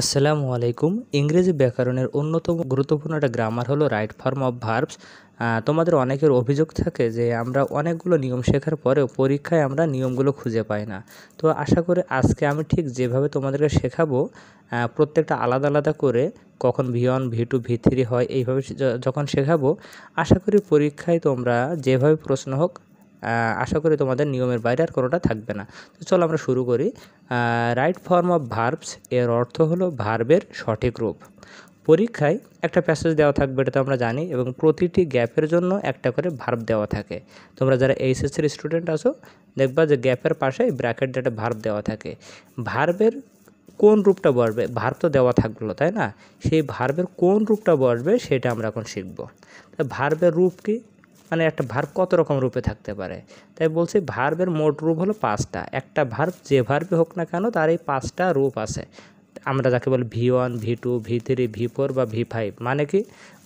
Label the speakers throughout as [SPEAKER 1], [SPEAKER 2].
[SPEAKER 1] আসসালামু আলাইকুম ইংরেজি ব্যাকরণের অন্যতম গুরুত্বপূর্ণ একটা গ্রামার হলো রাইট ফর্ম অফ ভার্বস তোমাদের অনেকের অভিযোগ থাকে যে আমরা অনেকগুলো নিয়ম শেখার পরেও পরীক্ষায় আমরা নিয়মগুলো খুঁজে পাই না তো আশা করি আজকে আমি ঠিক যেভাবে তোমাদেরকে শেখাবো প্রত্যেকটা আলাদা আলাদা করে কখন V one V two V three হয় এইভাবে যখন শেখাবো আশা করি পরীক্ষায় তোমরা যেভাবে প্রশ্ন হোক আশা করি তোমাদের নিয়মের বাইরে আর কোনোটা থাকবে না তো চলো আমরা শুরু করি রাইট ফর্ম অফ ভার্বস এর অর্থ হলো ভার্বের সঠিক রূপ পরীক্ষায় একটা প্যাসেজ দেওয়া থাকবে এটা তো আমরা জানি এবং প্রতিটি গ্যাপের জন্য একটা করে ভার্ব দেওয়া থাকে তোমরা যারা এইচএসসির স্টুডেন্ট আছো দেখবা যে গ্যাপের পাশে ব্র্যাকেট একটা ভার্ব দেওয়া থাকে ভার্বের কোন রূপটা বসবে ভার্ব তো দেওয়া থাকলো তাই না সেই ভার্বের কোন রূপটা বসবে সেটা আমরা এখন শিখব ভার্বের রূপ কি মানে একটা ভার্ব কত রকম রূপে থাকতে পারে তাই বলছি ভার্বের মোট রূপ হলো পাঁচটা একটা ভার্ব যে ভার্বে হোক না কেন তার এই পাঁচটা রূপ আছে আমরা যাকে বলি V one V two V three V four বা ভি ফাইভ মানে কি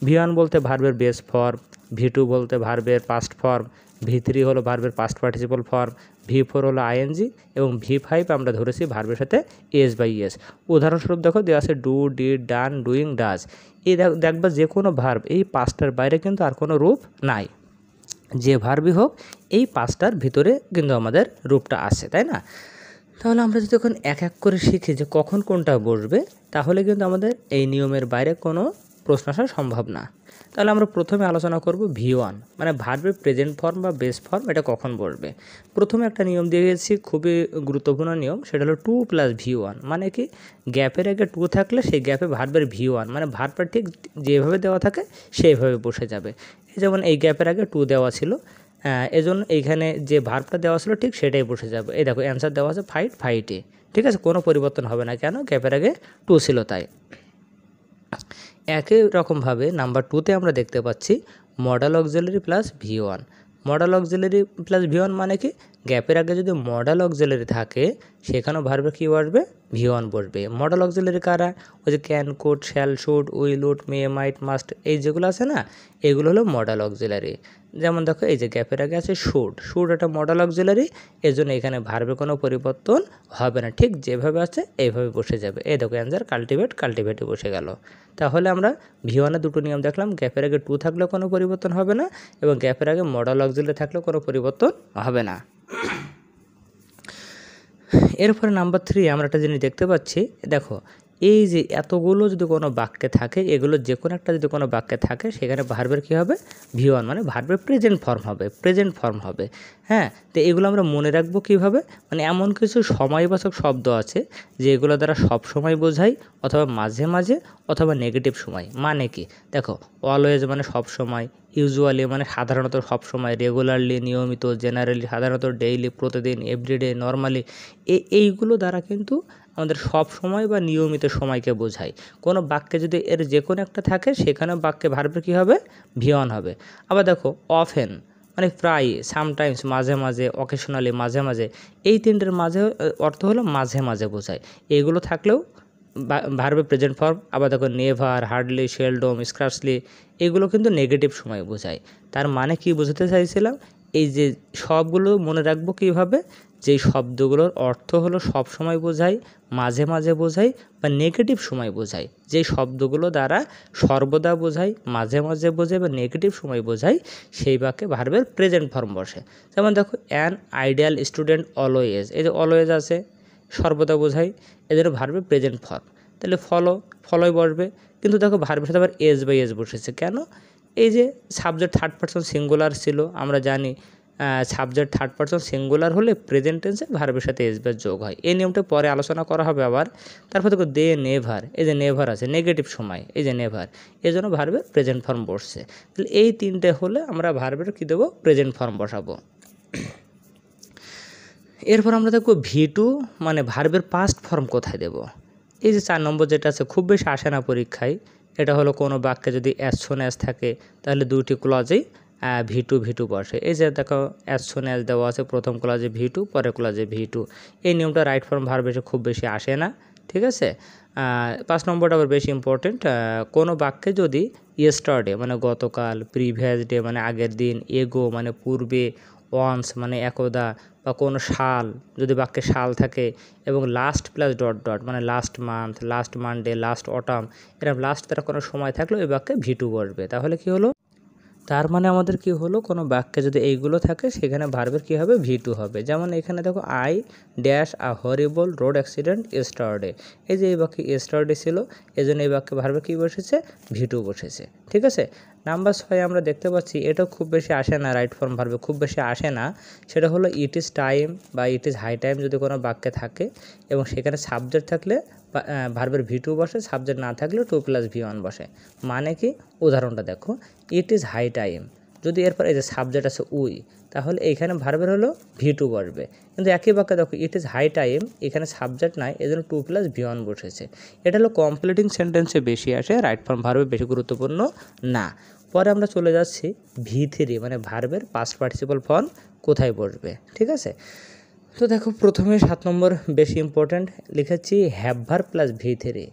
[SPEAKER 1] ভি ওয়ান বলতে ভার্বের বেস ফর্ম ভি টু বলতে ভার্বের পাস্ট ফর্ম ভি থ্রি হলো ভার্বের past participle form V four হলো আইএনজি এবং ভি ফাইভ আমরা ধরেছি ভার্বের সাথে এস বাই এস উদাহরণস্বরূপ দেখো দেওয়া আছে do did done doing does এই দেখবা যে কোনো ভার্ব এই পাঁচটার বাইরে কিন্তু আর কোনো রূপ নাই যে ভারবি হোক এই পাঁচটার ভিতরে কিন্তু আমাদের রূপটা আসে তাই না তাহলে আমরা যদি এখন এক এক করে শিখি যে কখন কোনটা বসবে তাহলে কিন্তু আমাদের এই নিয়মের বাইরে কোনো প্রশ্ন আসা সম্ভব না তাহলে আমরা প্রথমে আলোচনা করব ভি ওয়ান মানে ভার্বের প্রেজেন্ট ফর্ম বা বেস ফর্ম এটা কখন বলবে প্রথমে একটা নিয়ম দিয়ে গেছি খুবই গুরুত্বপূর্ণ নিয়ম সেটা হলো টু প্লাস ভি ওয়ান মানে কি গ্যাপের আগে টু থাকলে সেই গ্যাপে ভার্বের ভি ওয়ান মানে ভার্বটা ঠিক যেভাবে দেওয়া থাকে সেইভাবে বসে যাবে যেমন এই গ্যাপের আগে টু দেওয়া ছিল এজন্য এইখানে যে ভার্বটা দেওয়া ছিল ঠিক সেটাই বসে যাবে এই দেখো অ্যান্সার দেওয়া আছে ফাইট ফাইটে ঠিক আছে কোনো পরিবর্তন হবে না কেন গ্যাপের আগে টু ছিল তাই একই রকমভাবে নাম্বার টুতে আমরা দেখতে পাচ্ছি modal auxiliary plus V one modal auxiliary plus V one মানে কি গ্যাপের আগে যদি মডাল অক্সিলারি থাকে সেখানেও ভারবে কী আসবে ভি ওয়ান বসবে মডাল অক্সিলারি কারা ওই যে can could shall should will would may might must এই যেগুলো আছে না এগুলো হলো মডাল অক্সিলারি যেমন দেখো এই যে গ্যাপের আগে আছে শুট শুট একটা মডাল অক্সিলারি জন্য এখানে ভার্বে কোনো পরিবর্তন হবে না ঠিক যেভাবে আছে এইভাবে বসে যাবে এই দেখো অ্যান্সার কাল্টিভেট কাল্টিভেটে বসে গেল তাহলে আমরা ভিওয়ানে দুটো নিয়ম দেখলাম গ্যাপের আগে টু থাকলে কোনো পরিবর্তন হবে না এবং গ্যাপের আগে মডাল অক্সিলারি থাকলে কোনো পরিবর্তন হবে না এরপরে নাম্বার থ্রি আমরা একটা জিনিস দেখতে পাচ্ছি দেখো এই যে এতগুলো যদি কোনো বাক্যে থাকে এগুলো যে কোনো একটা যদি কোনো বাক্যে থাকে সেখানে ভার্বের কী হবে ভিওয়ান মানে ভার্বের প্রেজেন্ট ফর্ম হবে প্রেজেন্ট ফর্ম হবে হ্যাঁ তো এগুলো আমরা মনে রাখবো কীভাবে মানে এমন কিছু সময়বাচক শব্দ আছে যে এগুলো দ্বারা সব সময় বোঝাই অথবা মাঝে মাঝে অথবা নেগেটিভ সময় মানে কি দেখো অলওয়েজ মানে সব সময় ইউজুয়ালি মানে সাধারণত সব সময় রেগুলারলি নিয়মিত জেনারেলি সাধারণত ডেইলি প্রতিদিন এভরিডে নর্মালি এইগুলো দ্বারা কিন্তু আমাদের সব সময় বা নিয়মিত সময়কে বোঝায় কোনো বাক্যে যদি এর যে কোনো একটা থাকে সেখানেও বাক্যে ভার্বের কী হবে ভিয়ন হবে আবার দেখো অফেন মানে প্রায় সামটাইমস মাঝে মাঝে অকেশনালি মাঝে মাঝে এই তিনটের মাঝে অর্থ হলো মাঝে মাঝে বোঝায় এগুলো থাকলেও ভার্বে প্রেজেন্ট ফর্ম আবার দেখো নেভার হার্ডলি শেলডম স্ক্রাসলি এগুলো কিন্তু নেগেটিভ সময় বোঝায় তার মানে কি বোঝাতে চাইছিলাম এই যে সবগুলো মনে রাখবো কীভাবে যেই শব্দগুলোর অর্থ হলো সব সময় বোঝায় মাঝে মাঝে বোঝায় বা নেগেটিভ সময় বোঝায় যেই শব্দগুলো দ্বারা সর্বদা বোঝায় মাঝে মাঝে বোঝায় বা নেগেটিভ সময় বোঝায় সেই বাক্যে ভার্বের প্রেজেন্ট ফর্ম বসে যেমন দেখো অ্যান আইডিয়াল স্টুডেন্ট অলওয়েজ এই যে অলওয়েজ আছে সর্বদা বোঝায় এদের ভার্বের প্রেজেন্ট ফর্ম তাহলে ফলো ফলোই বসবে কিন্তু দেখো ভার্বের সাথে আবার এজ বাই এজ বসেছে কেন এই যে সাবজেক্ট থার্ড পার্সন সিঙ্গুলার ছিল আমরা জানি সাবজেক্ট থার্ড পার্সন সিঙ্গুলার হলে প্রেজেন্ট টেন্সে ভার্বের সাথে এসবের যোগ হয় এই নিয়মটা পরে আলোচনা করা হবে আবার তারপর দেখো দে নেভার এই যে নেভার আছে নেগেটিভ সময় এই যে নেভার এই জন্য ভার্বের প্রেজেন্ট ফর্ম বসছে তাহলে এই তিনটে হলে আমরা ভার্বের কী দেবো প্রেজেন্ট ফর্ম বসাবো এরপর আমরা দেখব ভি টু মানে ভার্বের পাস্ট ফর্ম কোথায় দেব এই যে চার নম্বর যেটা আছে খুব বেশি আসে না পরীক্ষায় এটা হলো কোনো বাক্যে যদি অ্যাস শোন অ্যাস থাকে তাহলে দুইটি ক্লজেই ভি টু ভি টু বসে এই যে দেখো অ্যাজ সোন অ্যাজ দেওয়া আছে প্রথম ভি টু পরে ভি টু এই নিয়মটা রাইট ফর্ম ভার বেশি খুব বেশি আসে না ঠিক আছে পাঁচ নম্বরটা আবার বেশি ইম্পর্টেন্ট কোনো বাক্যে যদি ইয়েস্টারডে মানে গতকাল প্রিভিয়াস ডে মানে আগের দিন এগো মানে পূর্বে ওয়ান্স মানে একদা বা কোনো সাল যদি বাক্যে সাল থাকে এবং লাস্ট প্লাস ডট ডট মানে last month last Monday last autumn এরকম লাস্ট তারা কোনো সময় থাকলেও ওই বাক্যে ভিটু বসবে তাহলে কি হলো তার মানে আমাদের কি হলো কোনো বাক্যে যদি এইগুলো থাকে সেখানে ভার্বের কি হবে ভি টু হবে যেমন এখানে দেখো I dash a horrible road accident yesterday এই যে এই বাক্যে এস্টারডে ছিল এই জন্য এই বাক্যে ভার্বে কী বসেছে ভি টু বসেছে ঠিক আছে নাম্বার ছয় আমরা দেখতে পাচ্ছি এটা খুব বেশি আসে না রাইট ফর্ম ভার্বে খুব বেশি আসে না সেটা হলো ইট ইজ টাইম বা ইট ইজ হাই টাইম যদি কোনো বাক্যে থাকে এবং সেখানে সাবজেক্ট থাকলে ভার্বের ভি টু বসে সাবজেক্ট না থাকলেও টু প্লাস ভি ওয়ান বসে মানে কি উদাহরণটা দেখো ইট ইজ হাই টাইম যদি এরপর এই যে সাবজেক্ট আছে উই তাহলে এইখানে ভার্বের হলো ভি টু বসবে কিন্তু একই বাক্যে দেখো ইট ইজ হাই টাইম এখানে সাবজেক্ট নাই এই জন্য টু প্লাস ভি ওয়ান বসেছে এটা হলো কমপ্লিটিং সেন্টেন্সে বেশি আসে রাইট ফর্ম ভার্বে বেশি গুরুত্বপূর্ণ না পরে আমরা চলে যাচ্ছি ভি থ্রি মানে ভার্বের পাস্ট পার্টিসিপাল ফর্ম কোথায় বসবে ঠিক আছে তো দেখো প্রথমে সাত নম্বর বেশি ইম্পর্ট্যান্ট লিখেছি হ্যাভভার প্লাস ভি থ্রি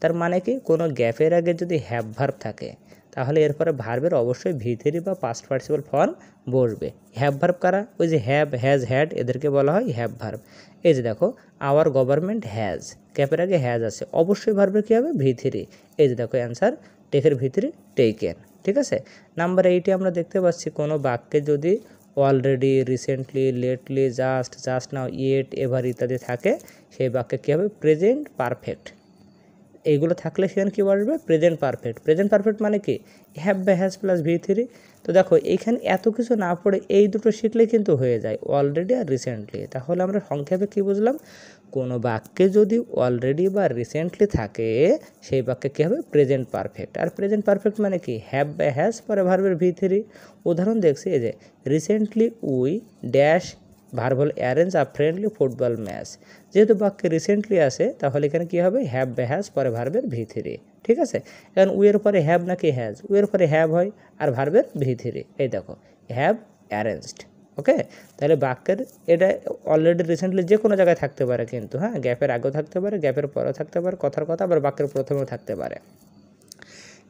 [SPEAKER 1] তার মানে কি কোনো গ্যাপের আগে যদি হ্যাভভার্ব থাকে তাহলে এরপরে ভার্বের অবশ্যই ভি থ্রি বা পাস্ট পার্টিসিপাল ফর্ম বসবে হ্যাভভার্ব কারা ওই যে হ্যাভ হ্যাজ হ্যাড এদেরকে বলা হয় ভার্ভ এই যে দেখো আওয়ার গভর্নমেন্ট হ্যাজ গ্যাপের আগে হ্যাজ আছে অবশ্যই ভার্বের কী হবে ভি থ্রি এই যে দেখো অ্যান্সার টেকের ভিতরে থ্রি টেকেন ঠিক আছে নাম্বার এইটে আমরা দেখতে পাচ্ছি কোনো বাক্যে যদি already recently lately just just now yet ever ইত্যাদি থাকে সেই বাক্যে কী হবে প্রেজেন্ট পারফেক্ট এইগুলো থাকলে সেখানে কী বলবে প্রেজেন্ট পারফেক্ট প্রেজেন্ট পারফেক্ট মানে কি হ্যাভ বা হ্যাজ প্লাস ভি থ্রি তো দেখো এইখানে এত কিছু না পড়ে এই দুটো শিখলে কিন্তু হয়ে যায় অলরেডি আর রিসেন্টলি তাহলে আমরা সংক্ষেপে কী বুঝলাম কোনো বাক্যে যদি অলরেডি বা রিসেন্টলি থাকে সেই বাক্যে কী হবে প্রেজেন্ট পারফেক্ট আর প্রেজেন্ট পারফেক্ট মানে কি হ্যাভ বা হ্যাজ পরে ভার্বের ভি থ্রি উদাহরণ দেখছি এই যে recently we dash verbal arrange a friendly football match যেহেতু বাক্যে রিসেন্টলি আসে তাহলে এখানে কী হবে হ্যাভ বা হ্যাজ পরে ভার্বের ভি থ্রি ঠিক আছে এখন উয়ের পরে হ্যাভ নাকি হ্যাজ উয়ের পরে হ্যাভ হয় আর ভার্বের ভি থ্রি এই দেখো হ্যাভ অ্যারেঞ্জড ওকে তাহলে বাক্যের এটা অলরেডি রিসেন্টলি যে কোনো জায়গায় থাকতে পারে কিন্তু হ্যাঁ গ্যাপের আগেও থাকতে পারে গ্যাপের পরেও থাকতে পারে কথার কথা আবার বাক্যের প্রথমেও থাকতে পারে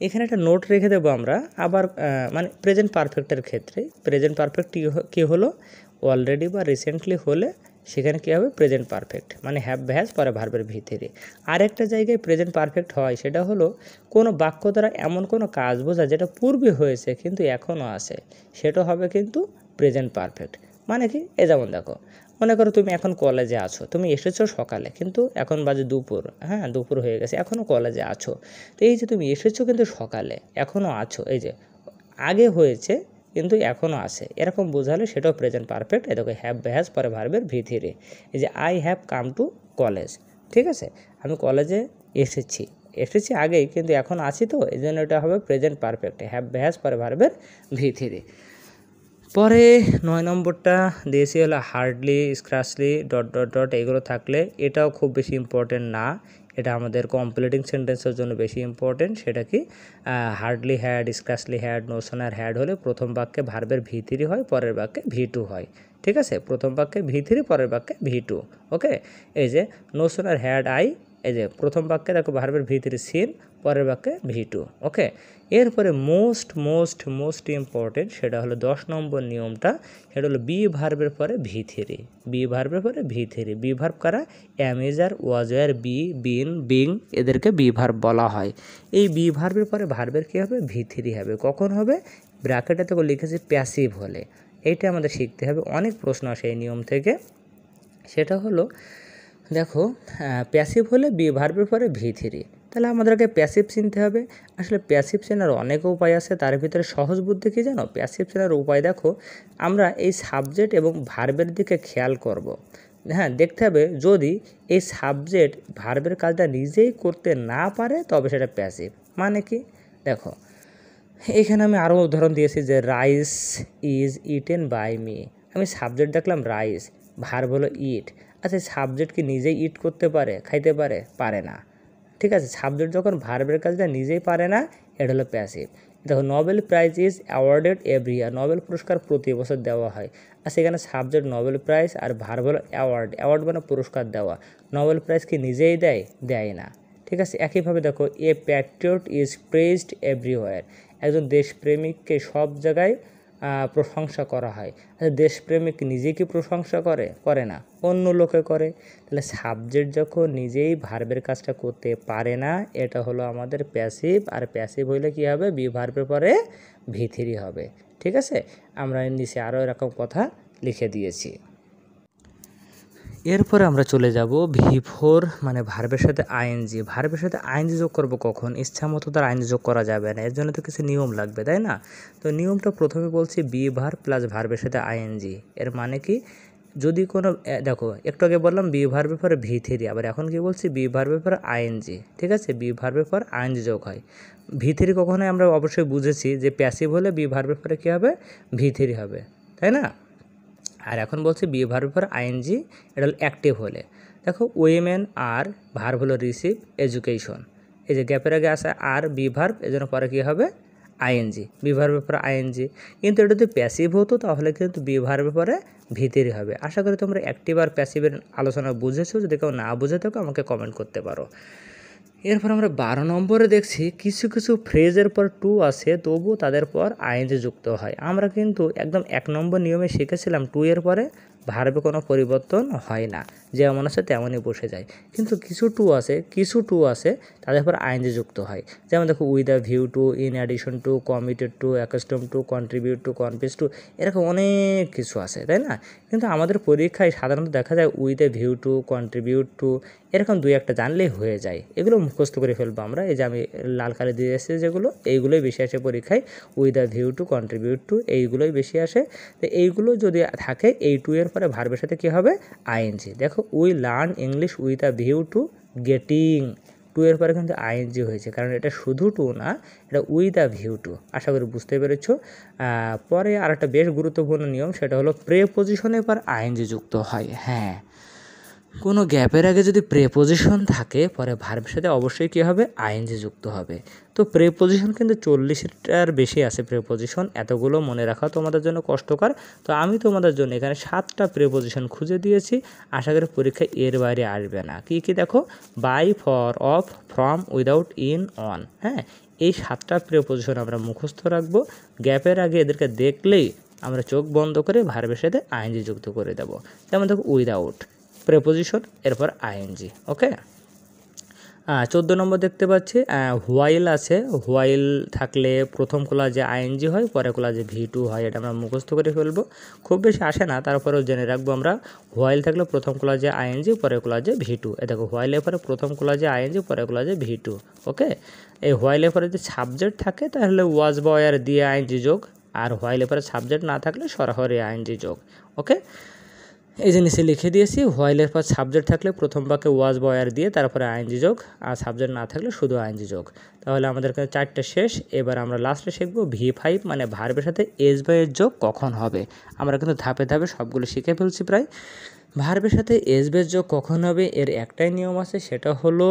[SPEAKER 1] এখানে একটা নোট রেখে দেবো আমরা আবার মানে প্রেজেন্ট পারফেক্টের ক্ষেত্রে প্রেজেন্ট পারফেক্ট কী হলো অলরেডি বা রিসেন্টলি হলে সেখানে কী হবে প্রেজেন্ট পারফেক্ট মানে হ্যাভ ভ্যাস পরে ভার্বের ভিতরে আরেকটা জায়গায় প্রেজেন্ট পারফেক্ট হয় সেটা হলো কোনো বাক্য দ্বারা এমন কোনো কাজ বোঝা যেটা পূর্বে হয়েছে কিন্তু এখনও আছে সেটা হবে কিন্তু প্রেজেন্ট পারফেক্ট মানে কি এ যেমন দেখো মনে করো তুমি এখন কলেজে আছো তুমি এসেছো সকালে কিন্তু এখন বাজে দুপুর হ্যাঁ দুপুর হয়ে গেছে এখনও কলেজে আছো তো এই যে তুমি এসেছো কিন্তু সকালে এখনও আছো এই যে আগে হয়েছে কিন্তু এখনও আছে এরকম বোঝালে সেটাও প্রেজেন্ট পারফেক্ট এ দেখো হ্যাভ ব্যাহাজ পরে ভার্বের ভিথিরে এই যে I have come to college ঠিক আছে আমি কলেজে এসেছি এসেছি আগেই কিন্তু এখন আছি তো এই জন্য এটা হবে প্রেজেন্ট পারফেক্ট হ্যাভ ব্যাহাজ পরে ভার্বের ভিথিরে পরে নয় নম্বরটা দিয়েছি হলো hardly scarcely dot dot dot এগুলো থাকলে এটাও খুব বেশি ইম্পর্টেন্ট না এটা আমাদের কমপ্লিটিং সেন্টেন্সের জন্য বেশি ইম্পর্টেন্ট সেটা কি হার্ডলি হ্যাড স্ক্র্যাচলি হ্যাড আর হ্যাড হলে প্রথম বাক্যে ভার্বের ভি থ্রি হয় পরের বাক্যে ভি টু হয় ঠিক আছে প্রথম বাক্যে ভি থ্রি পরের বাক্যে ভি টু ওকে এই যে আর হ্যাড আই এই যে প্রথম বাক্যে দেখো ভার্বের ভি থ্রি সিন পরের বাক্যে ভি টু ওকে এরপরে মোস্ট মোস্ট মোস্ট ইম্পর্টেন্ট সেটা হলো দশ নম্বর নিয়মটা সেটা হলো বি ভার্বের পরে ভি থ্রি বি ভার্বের পরে ভি থ্রি বি ভার্ব কারা am is are was were be been being এদেরকে বি ভার্ব বলা হয় এই বি ভার্বের পরে ভার্বের কী হবে ভি থ্রি হবে কখন হবে ব্র্যাকেটে তো লিখেছে প্যাসিভ হলে এইটা আমাদের শিখতে হবে অনেক প্রশ্ন আসে এই নিয়ম থেকে সেটা হলো দেখো প্যাসিভ হলে বি ভার্বের পরে ভি থ্রি তাহলে আমাদেরকে প্যাসিভ চিনতে হবে আসলে প্যাসিভ চেনার অনেক উপায় আছে তার ভিতরে সহজ বুদ্ধি কী জানো প্যাসিভ চেনার উপায় দেখো আমরা এই সাবজেক্ট এবং ভার্বের দিকে খেয়াল করব। হ্যাঁ দেখতে হবে যদি এই সাবজেক্ট ভার্বের কাজটা নিজেই করতে না পারে তবে সেটা প্যাসিভ মানে কি দেখো এখানে আমি আরও উদাহরণ দিয়েছি যে rice is eaten by me আমি সাবজেক্ট দেখলাম রাইস ভার্ব হলো ইট আচ্ছা সাবজেক্ট কি নিজেই ইট করতে পারে খাইতে পারে পারে না ঠিক আছে সাবজেক্ট যখন ভার্বের কাজটা নিজেই পারে না এটা হলো প্যাসিভ দেখো Nobel prize is awarded every year Nobel পুরস্কার প্রতি বছর দেওয়া হয় আর সেখানে সাবজেক্ট নোবেল প্রাইজ আর ভার্ব হলো অ্যাওয়ার্ড অ্যাওয়ার্ড মানে পুরস্কার দেওয়া নোবেল প্রাইজ কি নিজেই দেয় দেয় না ঠিক আছে একইভাবে দেখো a patriot is praised everywhere একজন দেশপ্রেমিককে সব জায়গায় প্রশংসা করা হয় দেশপ্রেমিক নিজে কি প্রশংসা করে করে না অন্য লোকে করে তাহলে সাবজেক্ট যখন নিজেই ভার্বের কাজটা করতে পারে না এটা হলো আমাদের প্যাসিভ আর প্যাসিভ হইলে কি হবে বি ভার্বের পরে ভিথিরি হবে ঠিক আছে আমরা নিচে আরও এরকম কথা লিখে দিয়েছি এরপরে আমরা চলে যাব ভি ফোর মানে ভার্বের সাথে আইএনজি ভার্বের সাথে আইএনজি যোগ করব কখন ইচ্ছা মতো তার আইনজি যোগ করা যাবে না এর জন্য তো কিছু নিয়ম লাগবে তাই না তো নিয়মটা প্রথমে বলছি বি ভার প্লাস ভার্বের সাথে আইএনজি এর মানে কি যদি কোনো দেখো একটু আগে বললাম বি ভার্বের পরে ভি থ্রি আবার এখন কি বলছি বি ভার্বের পরে আইএনজি ঠিক আছে বি ভার্বের পর আইএনজি যোগ হয় ভি থ্রি কখনোই আমরা অবশ্যই বুঝেছি যে প্যাসিভ হলে বি ভার্বের পরে কী হবে ভি থ্রি হবে তাই না আর এখন বলছে বি ভার ফর আইএনজি এটা হলো অ্যাক্টিভ হলে দেখো উইমেন আর ভার হলো রিসিভ এডুকেশন এই যে গ্যাপের আগে আসে আর বি ভার্ব এজন্য পরে কী হবে আইএনজি বিভার্বের পরে আইএনজি কিন্তু এটা যদি প্যাসিভ হতো তাহলে কিন্তু বিভার্বের পরে ভিতরে হবে আশা করি তোমরা অ্যাক্টিভ আর প্যাসিভের আলোচনা বুঝেছো যদি কেউ না বুঝে থাকো আমাকে কমেন্ট করতে পারো এরপর আমরা বারো নম্বরে দেখছি কিছু কিছু ফ্রেজের পর টু আছে তবু তাদের পর আইনজে যুক্ত হয় আমরা কিন্তু একদম এক নম্বর নিয়মে শিখেছিলাম টু এর পরে ভারবে কোনো পরিবর্তন হয় না যেমন আছে তেমনই বসে যায় কিন্তু কিছু টু আছে কিছু টু আছে তাদের পর আইনজে যুক্ত হয় যেমন দেখো with a view to in addition to committed to accustomed to contribute to confuse to এরকম অনেক কিছু আছে তাই না কিন্তু আমাদের পরীক্ষায় সাধারণত দেখা যায় with a view to contribute to এরকম দুই একটা জানলেই হয়ে যায় এগুলো মুখস্থ করে ফেলবো আমরা এই যে আমি লাল কালি দিয়ে এসেছি যেগুলো এইগুলোই বেশি আসে পরীক্ষায় with a view to contribute to এইগুলোই বেশি আসে তো এইগুলো যদি থাকে এই টু এর পরে ভার্বের সাথে কী হবে আইএনজি দেখো we learn English with the view to getting to এর পরে কিন্তু আইএনজি হয়েছে কারণ এটা শুধু টু না এটা উই আ ভিউ টু আশা করি বুঝতে পেরেছ পরে আর একটা বেশ গুরুত্বপূর্ণ নিয়ম সেটা হলো প্রে পজিশনের পর আইএনজি যুক্ত হয় হ্যাঁ কোনো গ্যাপের আগে যদি প্রেপোজিশন থাকে পরে ভার্বের সাথে অবশ্যই কী হবে আইএনজি যুক্ত হবে তো প্রেপোজিশন কিন্তু চল্লিশটার বেশি আছে প্রেপোজিশন এতগুলো মনে রাখা তোমাদের জন্য কষ্টকর তো আমি তোমাদের জন্য এখানে সাতটা প্রেপোজিশন খুঁজে দিয়েছি আশা করি পরীক্ষা এর বাইরে আসবে না কী কী দেখো by for of from without in on হ্যাঁ এই সাতটা প্রেপোজিশন আমরা মুখস্থ রাখবো গ্যাপের আগে এদেরকে দেখলেই আমরা চোখ বন্ধ করে ভার্বের সাথে আইএনজি যুক্ত করে দেব যেমন দেখো উইদাউট প্রেপোজিশন এরপর আইএনজি ওকে চোদ্দো নম্বর দেখতে পাচ্ছি হোয়াইল আছে হোয়াইল থাকলে প্রথম কোলা যে আইএনজি হয় পরে কোলা যে ভি টু হয় এটা আমরা মুখস্থ করে ফেলবো খুব বেশি আসে না তারপরেও জেনে রাখবো আমরা হোয়াইল থাকলে প্রথম কোলা যে আইএনজি পরে কোলা যে ভি টু এ দেখো হোয়াইলের পরে প্রথম কোলা যে আইএনজি পরে কোলা যে ভি টু ওকে এই হোয়াইলের পরে যদি সাবজেক্ট থাকে তাহলে ওয়াজ বয়ার দিয়ে আইএনজি যোগ আর হোয়াইলের পরে সাবজেক্ট না থাকলে সরাসরি আইএনজি যোগ ওকে এই জিনিসে লিখে দিয়েছি হোয়াইলের পর সাবজেক্ট থাকলে প্রথম বাক্যে ওয়াজ বয়ার দিয়ে তারপরে আইনজি যোগ আর সাবজেক্ট না থাকলে শুধু আইনজি যোগ তাহলে আমাদের কাছে চারটে শেষ এবার আমরা লাস্টে শিখব ভি ফাইভ মানে ভার্বের সাথে এস বয়ের যোগ কখন হবে আমরা কিন্তু ধাপে ধাপে সবগুলো শিখে ফেলছি প্রায় ভার্বের সাথে এস বয়ের যোগ কখন হবে এর একটাই নিয়ম আছে সেটা হলো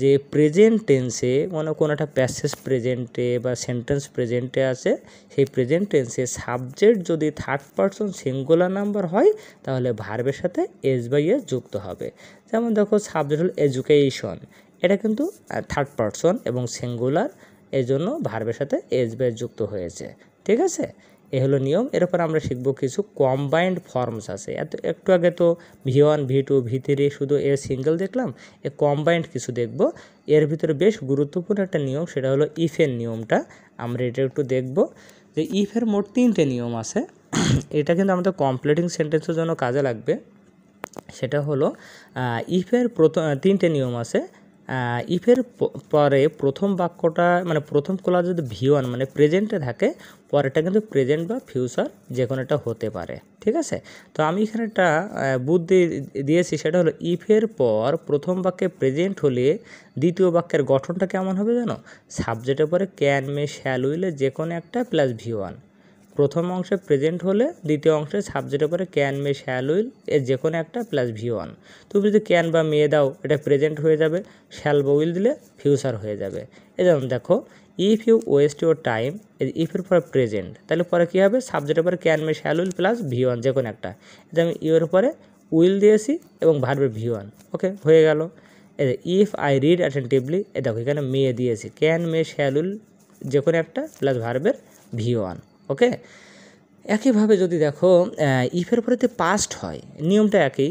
[SPEAKER 1] যে প্রেজেন্ট টেন্সে মানে কোনো একটা প্যাসেজ প্রেজেন্টে বা সেন্টেন্স প্রেজেন্টে আছে সেই প্রেজেন্ট টেন্সে সাবজেক্ট যদি থার্ড পারসন সিঙ্গুলার নাম্বার হয় তাহলে ভার্বের সাথে এস বাই এস যুক্ত হবে যেমন দেখো সাবজেক্ট হল এডুকেশন এটা কিন্তু থার্ড পারসন এবং সিঙ্গুলার এজন্য ভার্বের সাথে এস বাই যুক্ত হয়েছে ঠিক আছে এ হলো নিয়ম এরপর আমরা শিখব কিছু কম্বাইন্ড ফর্মস আছে এত একটু আগে তো V one V two V three শুধু এ সিঙ্গেল দেখলাম এ কম্বাইন্ড কিছু দেখব এর ভিতরে বেশ গুরুত্বপূর্ণ একটা নিয়ম সেটা হলো ইফের নিয়মটা আমরা এটা একটু দেখব যে ইফের মোট তিনটে নিয়ম আছে এটা কিন্তু আমাদের কমপ্লিটিং সেন্টেন্সের জন্য কাজে লাগবে সেটা হলো ইফের প্রথম তিনটে নিয়ম আছে ইফের পরে প্রথম বাক্যটা মানে প্রথম কোলা যদি ভিওয়ান মানে প্রেজেন্টে থাকে পরেরটা কিন্তু প্রেজেন্ট বা ফিউচার যে কোনো একটা হতে পারে ঠিক আছে তো আমি এখানে একটা বুদ্ধি দিয়েছি সেটা হলো ইফের পর প্রথম বাক্যে প্রেজেন্ট হলে দ্বিতীয় বাক্যের গঠনটা কেমন হবে জানো সাবজেক্টের পরে ক্যান মে শ্যাল উইলে যে কোনো একটা প্লাস ভিওয়ান প্রথম অংশে প্রেজেন্ট হলে দ্বিতীয় অংশে সাবজেক্টের পরে ক্যান মে শ্যাল উইল এর যে কোনো একটা প্লাস ভি ওয়ান তুমি যদি ক্যান বা মেয়ে দাও এটা প্রেজেন্ট হয়ে যাবে শ্যাল বা উইল দিলে ফিউচার হয়ে যাবে এই যেমন দেখো if you waste your time if এর পরে প্রেজেন্ট তাহলে পরে কী হবে সাবজেক্টের পরে can may shall will plus V one যে কোনো একটা এটা আমি ইউর পরে উইল দিয়েছি এবং ভারবে ভি ওয়ান ওকে হয়ে গেল if I read attentively a দেখো এখানে মেয়ে দিয়েছি ক্যান মে শ্যাল উইল যে কোনো একটা প্লাস ভারবের ভি ওয়ান ওকে একইভাবে যদি দেখো ইফের পরে তো পাস্ট হয় নিয়মটা একই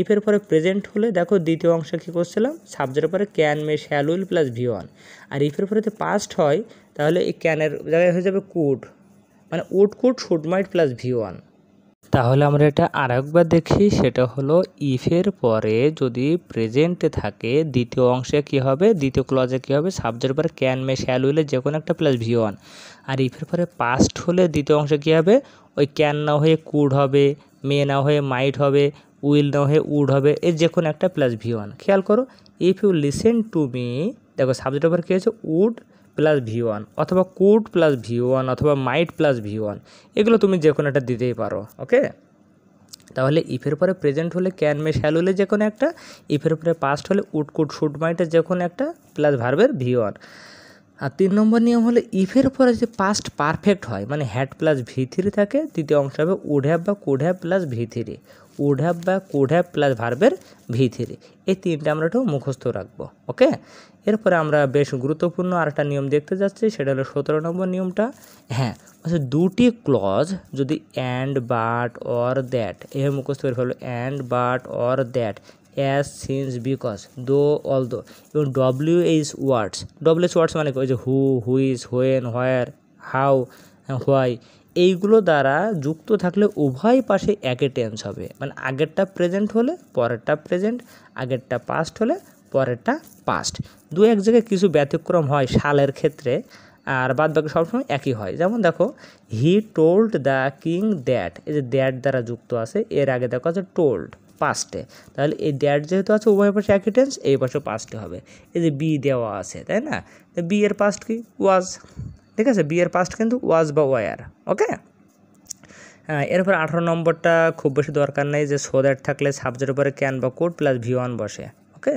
[SPEAKER 1] ইফের পরে প্রেজেন্ট হলে দেখো দ্বিতীয় অংশে কী করছিলাম সাবজেক্টের পরে can may shall will plus V one আর ইফের পরে তো পাস্ট হয় তাহলে এই ক্যানের জায়গায় হয়ে যাবে কুড মানে would could should might plus V one তাহলে আমরা এটা আর একবার দেখি সেটা হলো ইফের পরে যদি প্রেজেন্টে থাকে দ্বিতীয় অংশে কি হবে দ্বিতীয় ক্লজে কি হবে সাবজেক্ট পরে ক্যান মে শ্যাল উইলে যে কোনো একটা প্লাস ভি ওয়ান আর ইফের পরে পাস্ট হলে দ্বিতীয় অংশে কি হবে ওই ক্যান না হয়ে কুড হবে মে না হয়ে মাইট হবে উইল না হয়ে উড হবে এর যে কোনো একটা প্লাস ভি ওয়ান খেয়াল করো if you listen to me দেখো সাবজেক্ট পরে কী হয়েছে উড প্লাস ভি ওয়ান অথবা কুড প্লাস ভি ওয়ান অথবা মাইট প্লাস ভি ওয়ান এগুলো তুমি যে কোনো একটা দিতেই পারো ওকে তাহলে ইফের পরে প্রেজেন্ট হলে ক্যান মে শ্যাল হলে যে কোনো একটা ইফের পরে পাস্ট হলে কুট শুট মাইটের যে কোনো একটা প্লাস ভার্বের ভি ওয়ান আর তিন নম্বর নিয়ম হলো ইফের পরে যে পাস্ট পারফেক্ট হয় মানে হ্যাড প্লাস ভি থ্রি থাকে তৃতীয় অংশ হবে উড হ্যাপ বা could have plus V three would have বা কুড হ্যাভ প্লাস ভার্বের ভিথিরে এই তিনটা আমরা একটু মুখস্থ রাখবো ওকে এরপরে আমরা বেশ গুরুত্বপূর্ণ আরেকটা নিয়ম দেখতে যাচ্ছি সেটা হলো সতেরো নম্বর নিয়মটা হ্যাঁ আচ্ছা দুটি ক্লজ যদি অ্যান্ড বাট অর দ্যাট এ মুখস্থ করে ফেলো and but or that as since because though although এবং W H words W H words মানে ওই যে হু হুইস হোয়েন হোয়ার হাউ হোয়াই এইগুলো দ্বারা যুক্ত থাকলে উভয় পাশে একে টেন্স হবে মানে আগেরটা প্রেজেন্ট হলে পরেরটা প্রেজেন্ট আগেরটা পাস্ট হলে পরেরটা পাস্ট দু এক জায়গায় কিছু ব্যতিক্রম হয় সালের ক্ষেত্রে আর বাদ বাকি সবসময় একই হয় যেমন দেখো he told the king that এই যে দ্যাট দ্বারা যুক্ত আছে এর আগে দেখো আছে টোল্ড পাস্টে তাহলে এই দ্যাট যেহেতু আছে উভয় পাশে একই টেন্স এই পাশে পাস্টে হবে এই যে বি দেওয়া আছে তাই না বি এর পাস্ট কি ওয়াজ ঠিক আছে বিয়ের পাস্ট কিন্তু ওয়াজ বা ওয়ার হ্যাঁ, ওকে এরপর আঠারো নম্বরটা খুব বেশি দরকার নেই যে সো দ্যাট থাকলে সাবজেক্টের উপরে ক্যান বা কোড প্লাস ভি ওয়ান বসে ওকে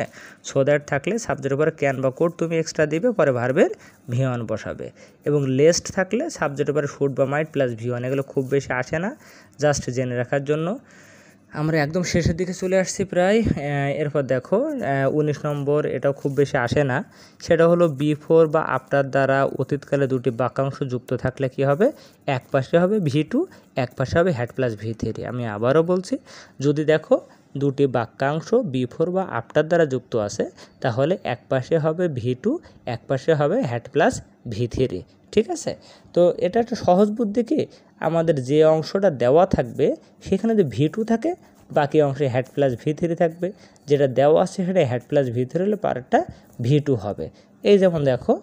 [SPEAKER 1] সো দ্যাট থাকলে সাবজেক্টের উপরে ক্যান বা কোড তুমি এক্সট্রা দিবে পরে ভারবের ভি ওয়ান বসাবে এবং লেস্ট থাকলে সাবজেক্টের উপরে শুট বা মাইট প্লাস ভি ওয়ান এগুলো খুব বেশি আসে না জাস্ট জেনে রাখার জন্য আমরা একদম শেষের দিকে চলে আসছি প্রায় এরপর দেখো উনিশ নম্বর এটাও খুব বেশি আসে না সেটা হলো বিফোর বা আফটার দ্বারা অতীতকালে দুটি বাক্যাংশ যুক্ত থাকলে কি হবে এক পাশে হবে ভি টু এক পাশে হবে হ্যাট প্লাস ভি থ্রি আমি আবারও বলছি যদি দেখো দুটি বাক্যাংশ বিফোর বা আফটার দ্বারা যুক্ত আছে তাহলে এক পাশে হবে ভি টু এক পাশে হবে হ্যাট প্লাস ভিতরে ঠিক আছে তো এটা একটা সহজ বুদ্ধি কি আমাদের যে অংশটা দেওয়া থাকবে সেখানে যদি ভি টু থাকে বাকি অংশে হ্যাড প্লাস ভি থ্রি থাকবে যেটা দেওয়া আছে সেটা হ্যাড প্লাস ভি থ্রি হলে পার্টটা ভি টু হবে এই যেমন দেখো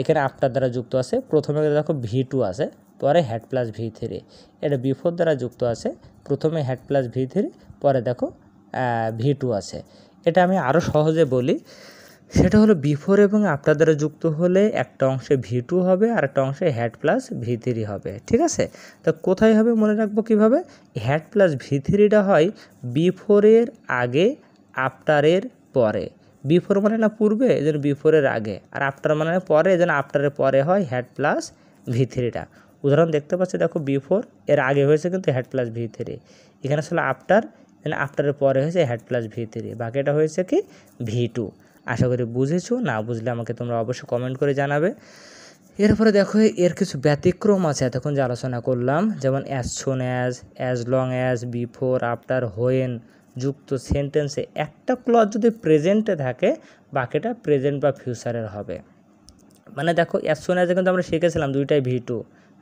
[SPEAKER 1] এখানে আফটার দ্বারা যুক্ত আছে প্রথমে দেখো ভি টু আছে পরে হ্যাড প্লাস ভি থ্রি এটা বিফোর দ্বারা যুক্ত আছে প্রথমে হ্যাড প্লাস ভি থ্রি পরে দেখো ভি টু আছে এটা আমি আরও সহজে বলি সেটা হলো বিফোর এবং আফটার দ্বারা যুক্ত হলে একটা অংশে ভি টু হবে আর একটা অংশে হ্যাড প্লাস ভি থ্রি হবে ঠিক আছে তা কোথায় হবে মনে রাখবো কীভাবে হ্যাড প্লাস ভি থ্রিটা হয় বিফোরের আগে আফটারের পরে বিফোর মানে না পূর্বে যেন বিফোরের আগে আর আফটার মানে পরে যেন আফটারের পরে হয় হ্যাড প্লাস ভি থ্রিটা উদাহরণ দেখতে পাচ্ছি দেখো বিফোর এর আগে হয়েছে কিন্তু হ্যাড প্লাস ভি থ্রি এখানে আসলে আফটার যেন আফটারের পরে হয়েছে হ্যাড প্লাস ভি থ্রি বাকিটা হয়েছে কি ভি টু আশা করি বুঝেছো না বুঝলে আমাকে তোমরা অবশ্যই কমেন্ট করে জানাবে এরপরে দেখো এর কিছু ব্যতিক্রম আছে এতক্ষণ যে আলোচনা করলাম যেমন as soon as as long as before after when যুক্ত সেন্টেন্সে একটা ক্লজ যদি প্রেজেন্টে থাকে বাকিটা প্রেজেন্ট বা ফিউচারের হবে মানে দেখো অ্যাজ সোন অ্যাজে কিন্তু আমরা শিখেছিলাম দুইটাই ভি টু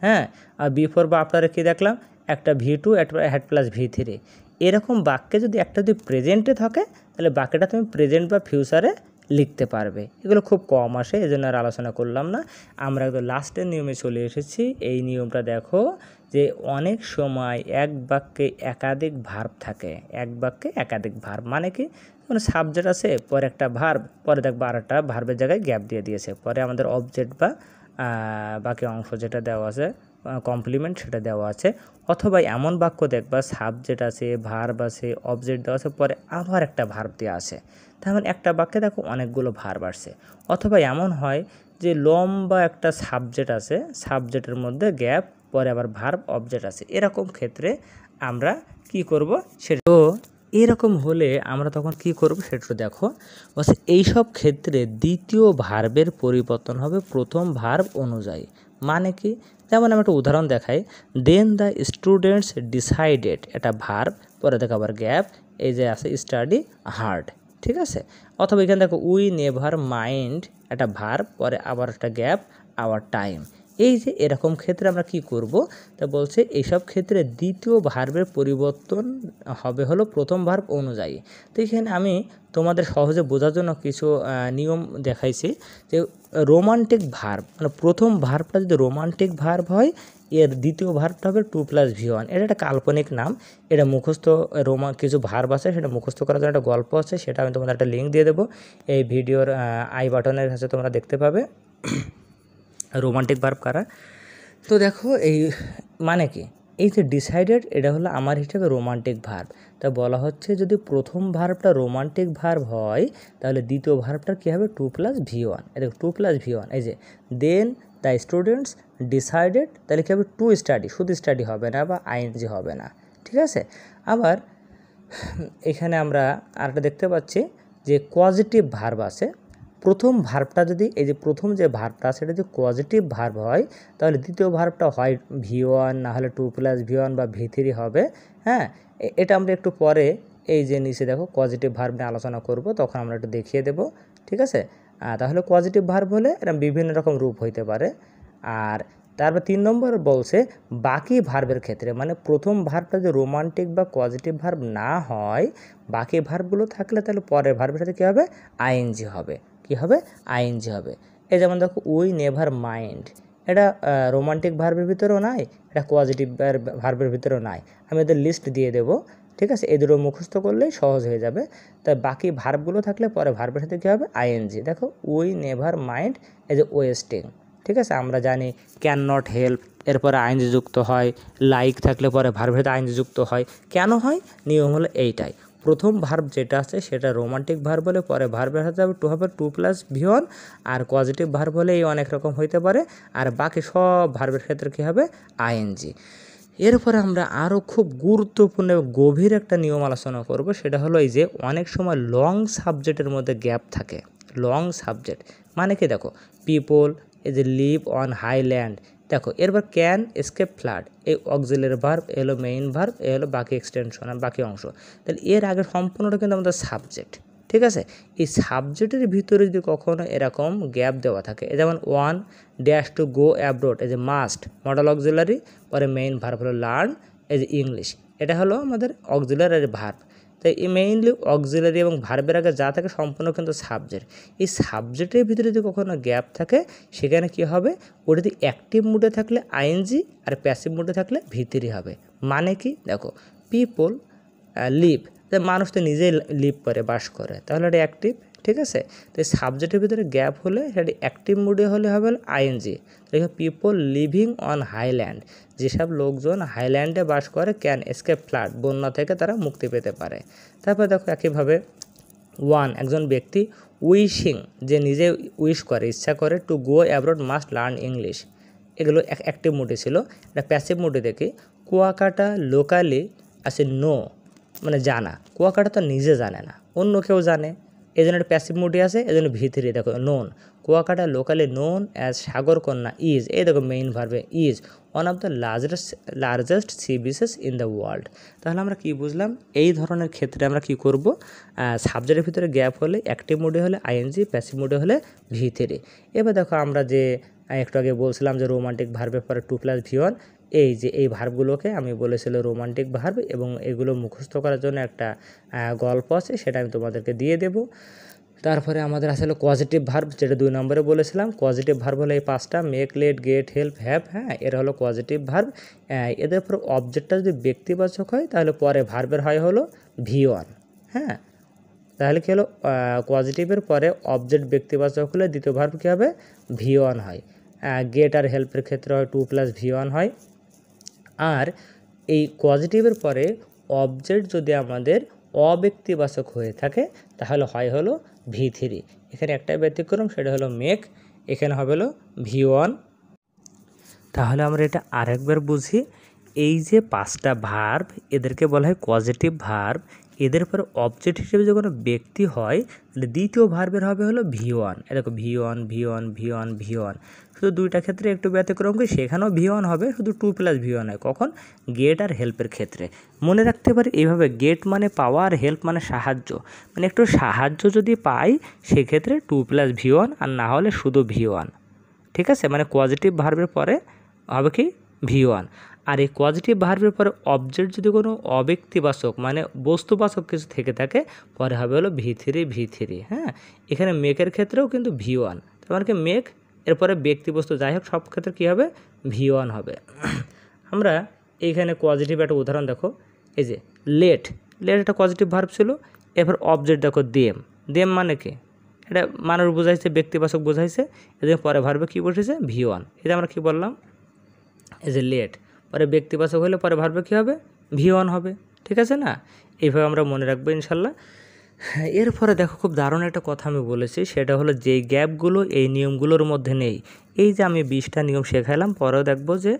[SPEAKER 1] হ্যাঁ আর বিফোর বা আফটারে কী দেখলাম একটা V two had plus V three এরকম বাক্যে যদি একটা যদি প্রেজেন্টে থাকে তাহলে বাকিটা তুমি প্রেজেন্ট বা ফিউচারে লিখতে পারবে এগুলো খুব কম আসে এই জন্য আর আলোচনা করলাম না আমরা একদম লাস্টের নিয়মে চলে এসেছি এই নিয়মটা দেখো যে অনেক সময় এক বাক্যে একাধিক ভার্ব থাকে এক বাক্যে একাধিক ভার্ব মানে কি কোনো সাবজেক্ট আছে পরে একটা ভার্ব পরে দেখবো আর একটা ভার্বের জায়গায় গ্যাপ দিয়ে দিয়েছে পরে আমাদের অবজেক্ট বা বাকি অংশ যেটা দেওয়া আছে কমপ্লিমেন্ট সেটা দেওয়া আছে অথবা এমন বাক্য দেখবা সাবজেক্ট আছে ভার্ব আছে অবজেক্ট দেওয়া আছে পরে আবার একটা ভার্ব দেওয়া আছে তাহলে একটা বাক্যে দেখো অনেকগুলো ভার বাড়ছে অথবা এমন হয় যে লম্বা একটা সাবজেক্ট আছে সাবজেক্টের মধ্যে গ্যাপ পরে আবার ভার অবজেক্ট আছে এরকম ক্ষেত্রে আমরা কি করব সেটা তো এরকম হলে আমরা তখন কি করব সেটা দেখো বলছে এইসব ক্ষেত্রে দ্বিতীয় ভার্বের পরিবর্তন হবে প্রথম ভার্ব অনুযায়ী মানে কি যেমন আমি একটা উদাহরণ দেখাই দেন দ্য স্টুডেন্টস ডিসাইডেড এটা ভার্ব পরে দেখো আবার গ্যাপ এই যে আছে স্টাডি হার্ড ঠিক আছে অথবা এখানে দেখো উই নেভার মাইন্ড একটা ভার পরে আবার একটা গ্যাপ আওয়ার টাইম এই যে এরকম ক্ষেত্রে আমরা কি করব তা বলছে এইসব ক্ষেত্রে দ্বিতীয় ভার্বের পরিবর্তন হবে হলো প্রথম ভার্ব অনুযায়ী তো এখানে আমি তোমাদের সহজে বোঝার জন্য কিছু নিয়ম দেখাইছি যে রোমান্টিক ভার্ব মানে প্রথম ভার্বটা যদি রোমান্টিক ভার্ব হয় এর দ্বিতীয় ভার্বটা হবে টু প্লাস ভি ওয়ান এটা একটা কাল্পনিক নাম এটা মুখস্থ রোমা কিছু ভার্ব আছে সেটা মুখস্থ করার জন্য একটা গল্প আছে সেটা আমি তোমাদের একটা লিঙ্ক দিয়ে দেবো এই ভিডিওর আই বাটনের কাছে তোমরা দেখতে পাবে রোমান্টিক ভার্ব কারা তো দেখো এই মানে কি এই যে ডিসাইডেড এটা হলো আমার হিসেবে রোমান্টিক ভার্ব তা বলা হচ্ছে যদি প্রথম ভার্বটা রোমান্টিক ভার্ব হয় তাহলে দ্বিতীয় ভার্বটা কী হবে টু প্লাস ভি ওয়ান দেখো টু প্লাস ভি ওয়ান এই যে দেন দ্য স্টুডেন্টস ডিসাইডেড তাহলে কি হবে টু স্টাডি শুধু স্টাডি হবে না বা আইএনজি হবে না ঠিক আছে আবার এখানে আমরা আরেকটা দেখতে পাচ্ছি যে পজিটিভ ভার্ব আছে প্রথম ভার্বটা যদি এই যে প্রথম যে ভার্বটা এটা যদি পজিটিভ ভার্ব হয় তাহলে দ্বিতীয় ভার্বটা হয় ভি ওয়ান নাহলে টু প্লাস ভি ওয়ান বা ভি থ্রি হবে হ্যাঁ এটা আমরা একটু পরে এই যে নিচে দেখো পজিটিভ ভার্ব নিয়ে আলোচনা করব তখন আমরা একটু দেখিয়ে দেব ঠিক আছে তাহলে পজিটিভ ভার্ব হলে এরকম বিভিন্ন রকম রূপ হইতে পারে আর তারপর তিন নম্বর বলছে বাকি ভার্বের ক্ষেত্রে মানে প্রথম ভার্বটা যদি রোমান্টিক বা পজিটিভ ভার্ব না হয় বাকি ভার্বগুলো থাকলে তাহলে পরের ভার্বের সাথে কী হবে আইএনজি হবে কি হবে আইএনজি হবে এই যেমন দেখো উই নেভার মাইন্ড এটা রোমান্টিক ভার্বের ভিতরেও নাই এটা পজিটিভ ভার্বের ভিতরেও নাই আমি এদের লিস্ট দিয়ে দেবো ঠিক আছে এই দুটো মুখস্থ করলেই সহজ হয়ে যাবে তাই বাকি ভার্বগুলো থাকলে পরে ভার্বের সাথে কী হবে আইএনজি দেখো we never mind as a wasting ঠিক আছে আমরা জানি ক্যান নট হেল্প এরপরে আইনজি যুক্ত হয় লাইক থাকলে পরে ভার্বের সাথে আইনজি যুক্ত হয় কেন হয় নিয়ম হলো এইটাই প্রথম ভার্ব যেটা আছে সেটা রোমান্টিক ভার্ব হলে পরে ভার্বের সাথে যাবে টু হবে টু প্লাস ভিওন আর পজিটিভ ভার্ব হলে এই অনেক রকম হইতে পারে আর বাকি সব ভার্বের ক্ষেত্রে কী হবে আইএনজি এরপরে আমরা আরও খুব গুরুত্বপূর্ণ এবং গভীর একটা নিয়ম আলোচনা করব সেটা হলো এই যে অনেক সময় লং সাবজেক্টের মধ্যে গ্যাপ থাকে লং সাবজেক্ট মানে কি দেখো পিপল এই যে লিভ অন হাইল্যান্ড দেখো এরপর ক্যান স্কেপ ফ্লাড এই অক্সিলের ভার্ব এলো মেইন ভার্ব এ হলো বাকি এক্সটেনশন আর বাকি অংশ তাহলে এর আগে সম্পূর্ণটা কিন্তু আমাদের সাবজেক্ট ঠিক আছে এই সাবজেক্টের ভিতরে যদি কখনো এরকম গ্যাপ দেওয়া থাকে যেমন one dash to go abroad as a must modal auxiliary পরে মেইন ভার্ব হলো লার্ন এজ ইংলিশ এটা হলো আমাদের অক্সিলারি ভার্ব তাই এই মেইনলি অক্সিলারি এবং ভার্বের আগে যা থাকে সম্পূর্ণ কিন্তু সাবজেক্ট এই সাবজেক্টের ভিতরে যদি কখনো গ্যাপ থাকে সেখানে কি হবে ওটাতে অ্যাক্টিভ মুডে থাকলে আইএনজি আর প্যাসিভ মুডে থাকলে ভিতরি হবে মানে কি দেখো পিপল লিভ যে মানুষ তো নিজেই লিভ করে বাস করে তাহলে এটা অ্যাক্টিভ ঠিক আছে তো এই সাবজেক্টের ভিতরে গ্যাপ হলে সেটা অ্যাক্টিভ মুডে হলে হবে আইএনজি দেখো পিপল লিভিং অন হাইল্যান্ড যেসব লোকজন হাইল্যান্ডে বাস করে ক্যান এস্কেপ ফ্লাড বন্যা থেকে তারা মুক্তি পেতে পারে তারপর দেখো একইভাবে ওয়ান একজন ব্যক্তি উইশিং যে নিজে উইশ করে ইচ্ছা করে to go abroad must learn English এগুলো অ্যাক্টিভ মুডে ছিল এটা প্যাসিভ মুডে দেখি কুয়াকাটা লোকালি আছে নো মানে জানা কুয়াকাটা তো নিজে জানে না অন্য কেউ জানে এই জন্য একটা প্যাসিভ মুডি আছে এই জন্য ভিতরে দেখো known Kuakata locally known as Sagarkanya is এই দেখো মেইন ভার্বে is one of the largest largest sea beaches in the world তাহলে আমরা কি বুঝলাম এই ধরনের ক্ষেত্রে আমরা কি করব সাবজেক্টের ভিতরে গ্যাপ হলে অ্যাক্টিভ মুডি হলে আইএনজি প্যাসিভ মুডি হলে ভিতরে এবার দেখো আমরা যে একটু আগে বলছিলাম যে রোমান্টিক ভার্বের পরে টু প্লাস ভিওয়ান এই যে এই ভার্বগুলোকে আমি বলেছিল রোমান্টিক ভার্ব এবং এগুলো মুখস্থ করার জন্য একটা গল্প আছে সেটা আমি তোমাদেরকে দিয়ে দেব তারপরে আমাদের আসলে পজিটিভ ভার্ব যেটা দুই নম্বরে বলেছিলাম পজিটিভ ভার্ব হলো এই পাঁচটা make let get help have হ্যাঁ এরা হলো পজিটিভ ভার্ব এদের পর অবজেক্টটা যদি ব্যক্তিবাচক হয় তাহলে পরে ভার্বের হয় হলো ভি ওয়ান হ্যাঁ তাহলে কী হলো পজিটিভের পরে অবজেক্ট ব্যক্তিবাচক হলে দ্বিতীয় ভার্ব কী হবে ভি ওয়ান হয় গেট আর হেল্পের ক্ষেত্রে হয় টু প্লাস ভি ওয়ান হয় আর এই পজিটিভের পরে অবজেক্ট যদি আমাদের অব্যক্তিবাচক হয়ে থাকে তাহলে হয় হলো ভি থ্রি এখানে একটা ব্যতিক্রম সেটা হলো মেক এখানে হবে হলো ভি ওয়ান তাহলে আমরা এটা আরেকবার বুঝি এই যে পাঁচটা ভার্ব এদেরকে বলা হয় পজিটিভ ভার্ব এদের পরে অবজেক্ট হিসেবে যে কোনো ব্যক্তি হয় তাহলে দ্বিতীয় ভার্বের হবে হলো ভি ওয়ান দেখো V one V one V one V one শুধু দুইটা ক্ষেত্রে একটু ব্যতিক্রম করি সেখানেও ভি ওয়ান হবে শুধু টু প্লাস ভি ওয়ান হয় কখন গেট আর হেল্পের ক্ষেত্রে মনে রাখতে পারি এইভাবে গেট মানে পাওয়া আর হেল্প মানে সাহায্য মানে একটু সাহায্য যদি পাই সেক্ষেত্রে টু প্লাস ভি ওয়ান আর না হলে শুধু ভি ওয়ান ঠিক আছে মানে পজিটিভ ভার্বের পরে হবে কি ভি ওয়ান আর এই পজিটিভ ভার্বের পরে অবজেক্ট যদি কোনো অব্যক্তিবাচক মানে বস্তুবাচক কিছু থেকে থাকে পরে হবে হলো ভি থ্রি ভি থ্রি হ্যাঁ এখানে মেকের ক্ষেত্রেও কিন্তু ভি ওয়ান তার মানে কি মেক এরপরে ব্যক্তিবস্তু যাই হোক সব ক্ষেত্রে কী হবে ভি ওয়ান হবে আমরা এইখানে পজিটিভ একটা উদাহরণ দেখো এই যে লেট লেট একটা পজিটিভ ভার্ব ছিল এরপর অবজেক্ট দেখো দেম দেম মানে কি এটা মানুষ বোঝাইছে ব্যক্তিবাচক বোঝাইছে এদের পরে ভার্বে কী বসেছে ভি ওয়ান এটা আমরা কী বললাম এই যে লেট পরে ব্যক্তিবাচক হলে পরে ভার্বে কী হবে ভি ওয়ান হবে ঠিক আছে না এইভাবে আমরা মনে রাখবো ইনশাল্লাহ এরপরে দেখো খুব দারুণ একটা কথা আমি বলেছি সেটা হলো যে গ্যাপগুলো এই নিয়মগুলোর মধ্যে নেই এই যে আমি বিশটা নিয়ম শেখালাম পরেও দেখবো যে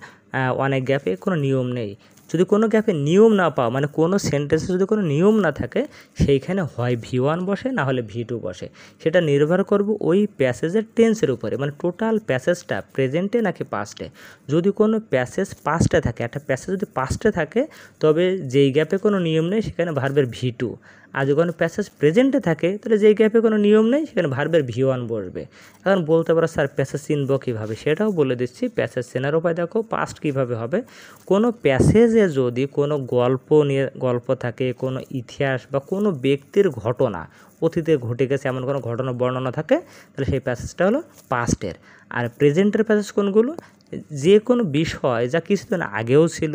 [SPEAKER 1] অনেক গ্যাপে কোনো নিয়ম নেই যদি কোনো গ্যাপে নিয়ম না পাও মানে কোনো সেন্টেন্সে যদি কোনো নিয়ম না থাকে সেইখানে হয় ভি ওয়ান বসে না হলে ভি টু বসে সেটা নির্ভর করব ওই প্যাসেজের টেন্সের উপরে মানে টোটাল প্যাসেজটা প্রেজেন্টে নাকি পাস্টে যদি কোনো প্যাসেজ পাস্টে থাকে একটা প্যাসেজ যদি পাস্টে থাকে তবে যেই গ্যাপে কোনো নিয়ম নেই সেখানে ভারবের ভি টু আর যখন প্যাসেজ প্রেজেন্টে থাকে তাহলে যেই গ্যাপে কোনো নিয়ম নেই সেখানে ভার্বের ভি ওয়ান বসবে এখন বলতে পারো স্যার প্যাসেজ চিনব কীভাবে সেটাও বলে দিচ্ছি প্যাসেজ চেনার উপায় দেখো পাস্ট কীভাবে হবে কোনো প্যাসেজে যদি কোনো গল্প নিয়ে গল্প থাকে কোনো ইতিহাস বা কোনো ব্যক্তির ঘটনা অতীতে ঘটে গেছে এমন কোনো ঘটনা বর্ণনা থাকে তাহলে সেই প্যাসেজটা হলো পাস্টের আর প্রেজেন্টের প্যাসেজ কোনগুলো যে কোনো বিষয় যা কিছুদিন আগেও ছিল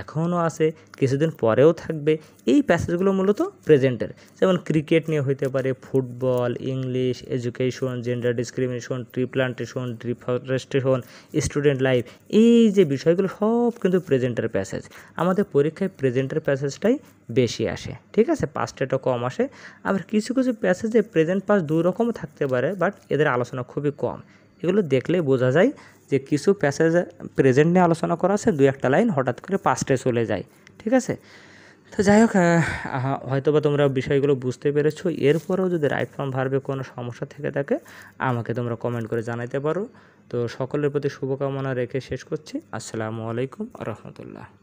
[SPEAKER 1] এখনও আছে কিছুদিন পরেও থাকবে এই প্যাসেজগুলো মূলত প্রেজেন্টের যেমন ক্রিকেট নিয়ে হইতে পারে football English education gender discrimination tree plantation tree student life এই যে বিষয়গুলো সব কিন্তু প্রেজেন্টের প্যাসেজ আমাদের পরীক্ষায় প্রেজেন্টের প্যাসেজটাই বেশি আসে ঠিক আছে পাস্টটা কম আসে আবার কিছু কিছু প্যাসেজে প্রেজেন্ট পাস দু রকম থাকতে পারে বাট এদের আলোচনা খুবই কম এগুলো দেখলে বোঝা যায় যে কিছু প্যাসেজ প্রেজেন্ট নিয়ে আলোচনা করা আছে দু একটা লাইন হঠাৎ করে পাস্টে চলে যায় ঠিক আছে তো যাই হোক হয়তো বা তোমরা বিষয়গুলো বুঝতে পেরেছো এরপরেও যদি রাইট ফর্ম ভার্বে কোনো সমস্যা থেকে থাকে আমাকে তোমরা কমেন্ট করে জানাতে পারো তো সকলের প্রতি শুভকামনা রেখে শেষ করছি আসসালামু আলাইকুম রহমতুল্লাহ